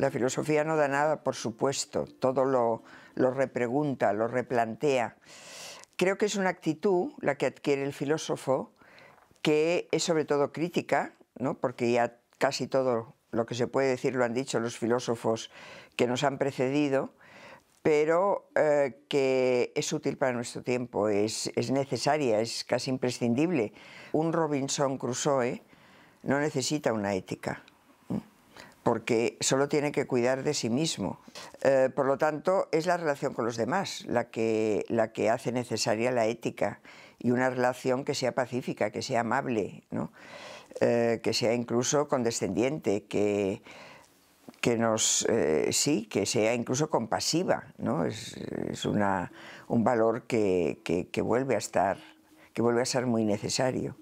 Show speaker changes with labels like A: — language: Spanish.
A: La filosofía no da nada, por supuesto, todo lo, lo repregunta, lo replantea. Creo que es una actitud la que adquiere el filósofo que es sobre todo crítica, ¿no? porque ya casi todo lo que se puede decir lo han dicho los filósofos que nos han precedido, pero eh, que es útil para nuestro tiempo, es, es, necesaria, es casi imprescindible. Un Robinson Crusoe no necesita una ética, porque solo tiene que cuidar de sí mismo. Eh, por lo tanto, es la relación con los demás la que, hace necesaria la ética y una relación que sea pacífica, que sea amable, eh, que sea incluso condescendiente, que, nos eh, sí, que sea incluso compasiva. Es, un valor que vuelve a estar, que vuelve a ser muy necesario.